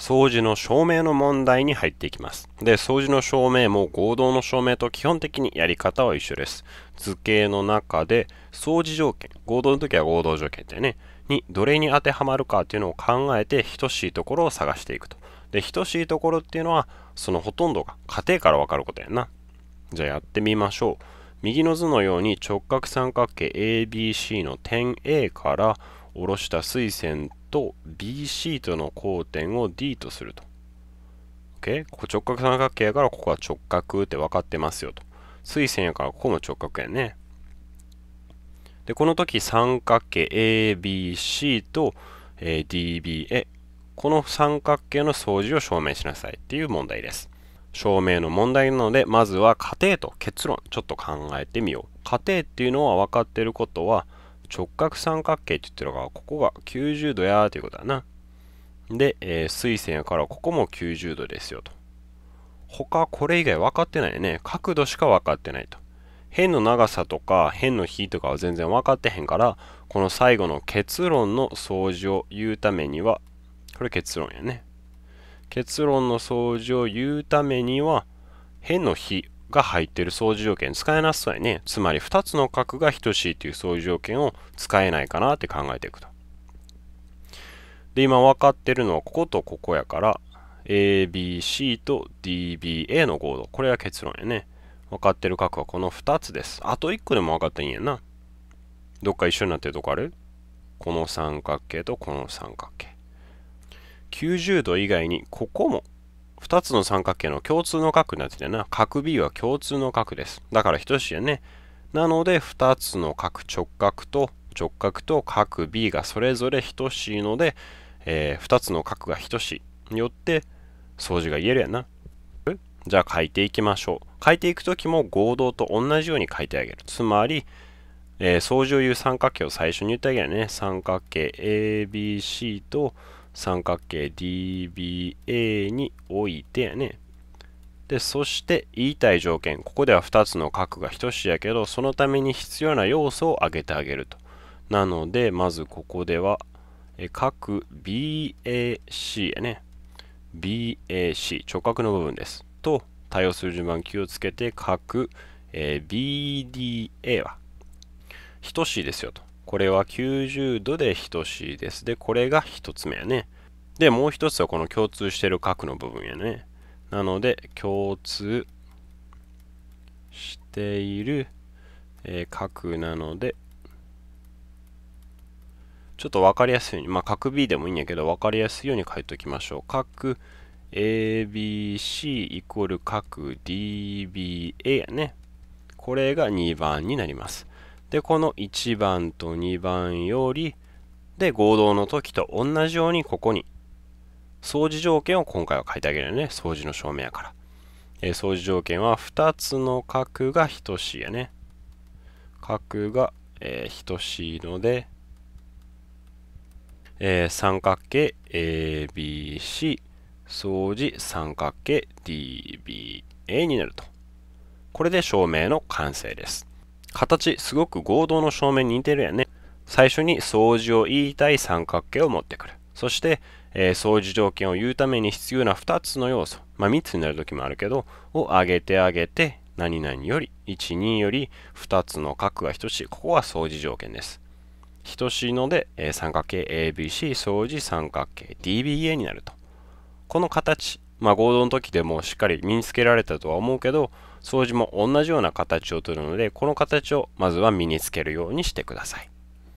掃除の照明の問題に入っていきます。で、掃除の証明も合同の証明と基本的にやり方は一緒です。図形の中で掃除条件、合同の時は合同条件ってね、にどれに当てはまるかっていうのを考えて等しいところを探していくと。で、等しいところっていうのは、そのほとんどが家庭からわかることやんな。じゃあやってみましょう。右の図のように直角三角形 ABC の点 A から下ろした垂線と BC との交点を D とすると。OK? ここ直角三角形やからここは直角って分かってますよと。水線やからここも直角やね。で、この時三角形 ABC と、え DBA。この三角形の相似を証明しなさいっていう問題です。証明の問題なので、まずは過程と結論、ちょっと考えてみよう。過程っていうのは分かってることは、直角三角形って言ってるのが、ここが90度やーということだな。で、えー、水線からここも90度ですよと。他これ以外分かってないね。角度しか分かってないと。辺の長さとか辺の比とかは全然分かってへんから、この最後の結論の相除を言うためには、これ結論やね。結論の相除を言うためには、辺の比が入っている相似条件使えなそうやね。つまり2つの角が等しいという相似条件を使えないかなって考えていくと。で、今分かってるのはこことここやから、ABC と DBA の合同。これは結論やね。分かってる角はこの2つです。あと1個でも分かっていいんやな。どっか一緒になってるとこあるこの三角形とこの三角形。90度以外にここも2つの三角形の共通の角になってたよな。角 B は共通の角です。だから等しいよね。なので、2つの角直角と直角と角 B がそれぞれ等しいので、えー、2つの角が等しい。によって、掃除が言えるやな。じゃあ書いていきましょう。書いていくときも合同と同じように書いてあげる。つまり、えー、相言う三角形を最初に言ってあげるね。三角形 ABC と、三角形 DBA においてやね。で、そして言いたい条件。ここでは2つの角が等しいやけど、そのために必要な要素を挙げてあげると。なので、まずここでは、え角 BAC やね。BAC、直角の部分です。と、対応する順番気をつけて角、え BDA は等しいですよと。これは90度で等しいです。で、これが1つ目やね。で、もう1つはこの共通してる角の部分やね。なので、共通している、えー、角なので、ちょっと分かりやすいように、まあ、角 B でもいいんやけど、分かりやすいように書いておきましょう。角 ABC イコール角 DBA やね。これが2番になります。で、この1番と2番より、で、合同の時と同じようにここに、掃除条件を今回は書いてあげるよね。掃除の証明やから。えー、掃除条件は2つの角が等しいやね。角が、えー、等しいので、えー、三角形 ABC 掃除三角形 DBA になると。これで証明の完成です。形すごく合同の正面に似てるやね最初に相似を言いたい三角形を持ってくるそして、えー、相似条件を言うために必要な2つの要素まあ3つになる時もあるけどを上げて上げて何々より12より2つの角が等しいここは相似条件です等しいので、えー、三角形 ABC 相似三角形 DBA になるとこの形まあ合同の時でもしっかり身につけられたとは思うけど掃除も同じような形をとるのでこの形をまずは身につけるようにしてください